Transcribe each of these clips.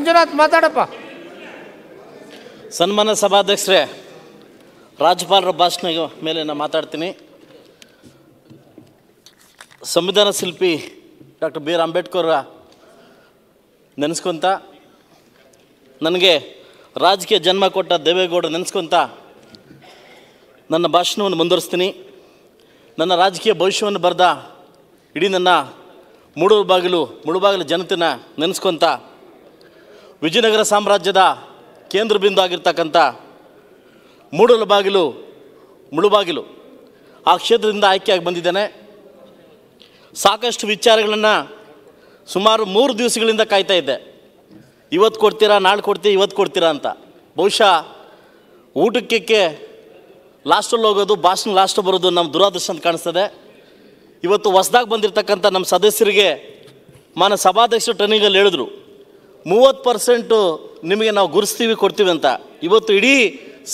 ಮಂಜುನಾಥ್ ಮಾತಾಡಪ್ಪ ಸನ್ಮಾನ ಸಭಾಧ್ಯಕ್ಷರೇ ರಾಜ್ಯಪಾಲರ ಭಾಷಣ ಮೇಲೆ ನಾನು ಮಾತಾಡ್ತೀನಿ ಸಂವಿಧಾನ ಶಿಲ್ಪಿ ಡಾಕ್ಟರ್ ಬಿ ಆರ್ ಅಂಬೇಡ್ಕರ್ ನೆನೆಸ್ಕೊಂತ ನನಗೆ ರಾಜಕೀಯ ಜನ್ಮ ಕೊಟ್ಟ ದೇವೇಗೌಡ ನೆನೆಸ್ಕೊಂತ ನನ್ನ ಭಾಷಣವನ್ನು ಮುಂದುವರಿಸ್ತೀನಿ ನನ್ನ ರಾಜಕೀಯ ಭವಿಷ್ಯವನ್ನು ಬರೆದ ಇಡೀ ನನ್ನ ಬಾಗಿಲು ಮುಳುಬಾಗಿಲು ಜನತೆನ ನೆನೆಸ್ಕೊಂತ ವಿಜಯನಗರ ಸಾಮ್ರಾಜ್ಯದ ಕೇಂದ್ರ ಬಿಂದು ಆಗಿರ್ತಕ್ಕಂಥ ಬಾಗಿಲು ಮುಳುಬಾಗಿಲು ಆ ಕ್ಷೇತ್ರದಿಂದ ಆಯ್ಕೆಯಾಗಿ ಬಂದಿದ್ದೇನೆ ಸಾಕಷ್ಟು ವಿಚಾರಗಳನ್ನು ಸುಮಾರು ಮೂರು ದಿವಸಗಳಿಂದ ಕಾಯ್ತಾ ಇದ್ದೆ ಇವತ್ತು ಕೊಡ್ತೀರಾ ನಾಳೆ ಕೊಡ್ತೀರಾ ಇವತ್ತು ಕೊಡ್ತೀರಾ ಅಂತ ಬಹುಶಃ ಊಟಕ್ಕೆ ಲಾಸ್ಟಲ್ಲಿ ಹೋಗೋದು ಭಾಷಣ ಲಾಸ್ಟ್ ಬರೋದು ನಮ್ಮ ದುರಾದೃಷ್ಟ ಅಂತ ಕಾಣಿಸ್ತದೆ ಇವತ್ತು ಹೊಸದಾಗಿ ಬಂದಿರತಕ್ಕಂಥ ನಮ್ಮ ಸದಸ್ಯರಿಗೆ ಮಾನ ಸಭಾಧ್ಯಕ್ಷರು ಟ್ರೈನಿಂಗಲ್ಲಿ ಹೇಳಿದ್ರು ಮೂವತ್ತು ಪರ್ಸೆಂಟು ನಿಮಗೆ ನಾವು ಗುರುಸ್ತೀವಿ ಕೊಡ್ತೀವಿ ಅಂತ ಇವತ್ತು ಇಡೀ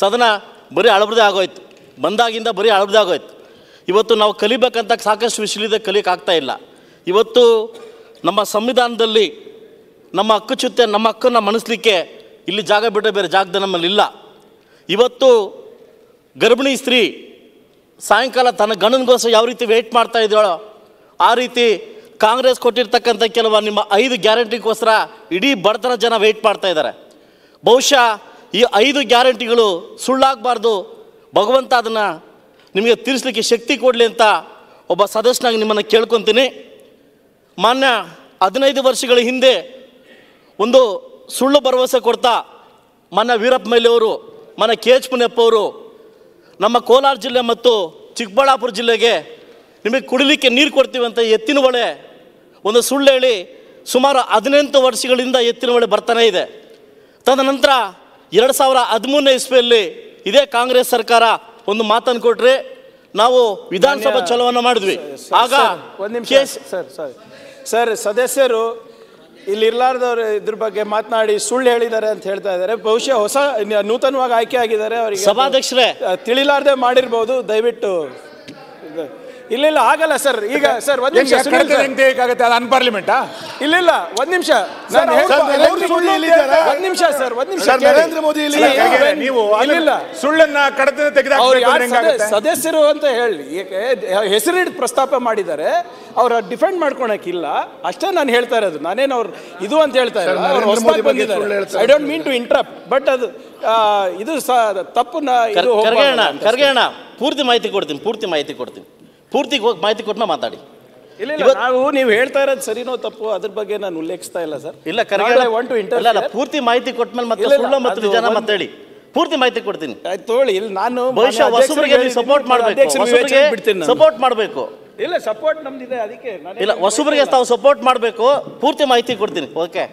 ಸದನ ಬರೀ ಅಳಬ್ರದೇ ಆಗೋಯ್ತು ಬಂದಾಗಿಂದ ಬರೀ ಅಳಬ್ರದೇ ಆಗೋಯ್ತು ಇವತ್ತು ನಾವು ಕಲಿಬೇಕಂತ ಸಾಕಷ್ಟು ವಿಷಯಲಿದೆ ಕಲಿಯಕ್ಕಾಗ್ತಾ ಇಲ್ಲ ಇವತ್ತು ನಮ್ಮ ಸಂವಿಧಾನದಲ್ಲಿ ನಮ್ಮ ಚುತ್ತೆ ನಮ್ಮ ಹಕ್ಕನ್ನು ಮನಸ್ಲಿಕ್ಕೆ ಇಲ್ಲಿ ಜಾಗ ಬಿಟ್ಟರೆ ಬೇರೆ ಜಾಗದ ನಮ್ಮಲ್ಲಿ ಇಲ್ಲ ಇವತ್ತು ಗರ್ಭಿಣಿ ಸ್ತ್ರೀ ಸಾಯಂಕಾಲ ತನ್ನ ಗಂಡನಿಗೋಸ್ಕರ ಯಾವ ರೀತಿ ವೆಯ್ಟ್ ಮಾಡ್ತಾ ಇದ್ದಾಳೋ ಆ ರೀತಿ ಕಾಂಗ್ರೆಸ್ ಕೊಟ್ಟಿರ್ತಕ್ಕಂಥ ಕೆಲವು ನಿಮ್ಮ ಐದು ಗ್ಯಾರಂಟಿಗೋಸ್ಕರ ಇಡೀ ಬಡತನ ಜನ ವೆಯ್ಟ್ ಮಾಡ್ತಾ ಇದ್ದಾರೆ ಬಹುಶಃ ಈ ಐದು ಗ್ಯಾರಂಟಿಗಳು ಸುಳ್ಳಾಗಬಾರ್ದು ಭಗವಂತ ಅದನ್ನು ನಿಮಗೆ ತೀರಿಸಲಿಕ್ಕೆ ಶಕ್ತಿ ಕೊಡಲಿ ಅಂತ ಒಬ್ಬ ಸದಸ್ಯನಾಗಿ ನಿಮ್ಮನ್ನು ಕೇಳ್ಕೊತೀನಿ ಮಾನ್ಯ ಹದಿನೈದು ವರ್ಷಗಳ ಹಿಂದೆ ಒಂದು ಸುಳ್ಳು ಭರವಸೆ ಕೊಡ್ತಾ ಮನ್ನ ವೀರಪ್ಪ ಮೇಲೆಯವರು ಮನ್ನ ಕೆ ಎಚ್ ಪುನಪ್ಪವರು ನಮ್ಮ ಕೋಲಾರ ಜಿಲ್ಲೆ ಮತ್ತು ಚಿಕ್ಕಬಳ್ಳಾಪುರ ಜಿಲ್ಲೆಗೆ ನಿಮಗೆ ಕುಡಿಲಿಕ್ಕೆ ನೀರು ಕೊಡ್ತೀವಿ ಅಂತ ಎತ್ತಿನ ಒಳೆ ಒಂದು ಸುಳ್ಳು ಹೇಳಿ ಸುಮಾರು ಹದಿನೆಂಟು ವರ್ಷಗಳಿಂದ ಎತ್ತಿನ ಹೊಳೆ ಬರ್ತಾನೆ ಇದೆ ತದನಂತರ ಎರಡು ಸಾವಿರ ಹದಿಮೂರನೇ ಇಸ್ವಿಯಲ್ಲಿ ಇದೇ ಕಾಂಗ್ರೆಸ್ ಸರ್ಕಾರ ಒಂದು ಮಾತನ್ನು ಕೊಟ್ರಿ ನಾವು ವಿಧಾನಸಭಾ ಚಲವನ್ನು ಮಾಡಿದ್ವಿ ಆಗ ಒಂದು ನಿಮಿಷ ಸರ್ ಸರ್ ಸರ್ ಸದಸ್ಯರು ಇಲ್ಲಿರ್ಲಾರ್ದವ್ರು ಇದ್ರ ಬಗ್ಗೆ ಮಾತನಾಡಿ ಸುಳ್ಳು ಹೇಳಿದ್ದಾರೆ ಅಂತ ಹೇಳ್ತಾ ಇದ್ದಾರೆ ಬಹುಶಃ ಹೊಸ ನೂತನವಾಗಿ ಆಯ್ಕೆ ಆಗಿದ್ದಾರೆ ಅವರಿಗೆ ಸಭಾಧ್ಯಕ್ಷರೇ ತಿಳಿಲಾರ್ದೆ ಮಾಡಿರ್ಬೋದು ದಯವಿಟ್ಟು ಇಲ್ಲ ಇಲ್ಲ ಆಗಲ್ಲ ಸರ್ ಈಗ ಸರ್ ಒಂದ್ ನಿಮಿಷ ಆಗುತ್ತೆ ಅದು ಅನ್ಪಾರ್ಲಿಮೆಂಟಾ ಇಲ್ಲ ಇಲ್ಲ ಒಂದ್ ನಿಮಿಷ ಸರ್, ನರೇಂದ್ರ ಒಂದ್ ನಿಮಿಷ ಸರ್ ಒಂದ್ ನಿಮಿಷ ನರೇಂದ್ರ ಮೋದಿ ಇಲ್ಲಿ ನೀವು ಇಲ್ಲ ಇಲ್ಲ ಸುಳ್ಳನ್ನ ಕಡತದಿಂದ ತೆಗೆದ ತೆಗೆದಾಕ್ಬೇಕು ಯಾರು ಅಂದ್ರೆ ಸದಸ್ಯರು ಅಂತ ಹೇಳಿ ಏಕೆ ಹೆಸರಿಡ್ ಪ್ರಸ್ತಾಪ ಮಾಡಿದ್ದಾರೆ ಅವ್ರ ಡಿಫೆಂಡ್ ಇಲ್ಲ ಅಷ್ಟೇ ನಾನು ಹೇಳ್ತಾ ಇರೋದು ನಾನೇನು ಅವ್ರು ಇದು ಅಂತ ಹೇಳ್ತಾ ಇರೋದು ಬಂದಿದ್ದಾರೆ I don't mean to interrupt but ಅದು ಆ, ಇದು ಸ- ತಪ್ಪು ಇದು ಪೂರ್ತಿ ಮಾಹಿತಿ ಕೊಡ್ತೀನಿ ಪೂರ್ತಿ ಮಾಹಿತಿ ಕೊಡ್ತೀನಿ ಪೂರ್ತಿ ಹೋಗಿ ಮಾಹಿತಿ ಕೊಟ್ಟು ಮಾತಾಡಿ ಇಲ್ಲ ನಾವು ನೀವು ಹೇಳ್ತಾ ಇರೋದು ಸರಿನೋ ತಪ್ಪು ಅದ್ರ ಬಗ್ಗೆ ನಾನು ಉಲ್ಲೇಖಿಸ್ತಾ ಇಲ್ಲ ಸರ್ ಇಲ್ಲ ಇಲ್ಲ ಪೂರ್ತಿ ಮಾಹಿತಿ ಕೊಟ್ಮೇಲೆ ಮತ್ತೆ ಮತ್ತೆ ಜನ ಮಾತಾಡಿ ಪೂರ್ತಿ ಮಾಹಿತಿ ಕೊಡ್ತೀನಿ ತೋಳಿ ಇಲ್ಲಿ ನಾನು ಬಹುಶಃ ಸಪೋರ್ಟ್ ಮಾಡಬೇಕು ಸಪೋರ್ಟ್ ಮಾಡಬೇಕು ಇಲ್ಲ ಸಪೋರ್ಟ್ ನಮ್ದಿದೆ ಅದಕ್ಕೆ ಇಲ್ಲ ಹೊಸಬರಿಗೆ ತಾವು ಸಪೋರ್ಟ್ ಮಾಡಬೇಕು ಪೂರ್ತಿ ಮಾಹಿತಿ ಕೊಡ್ತೀನಿ ಓಕೆ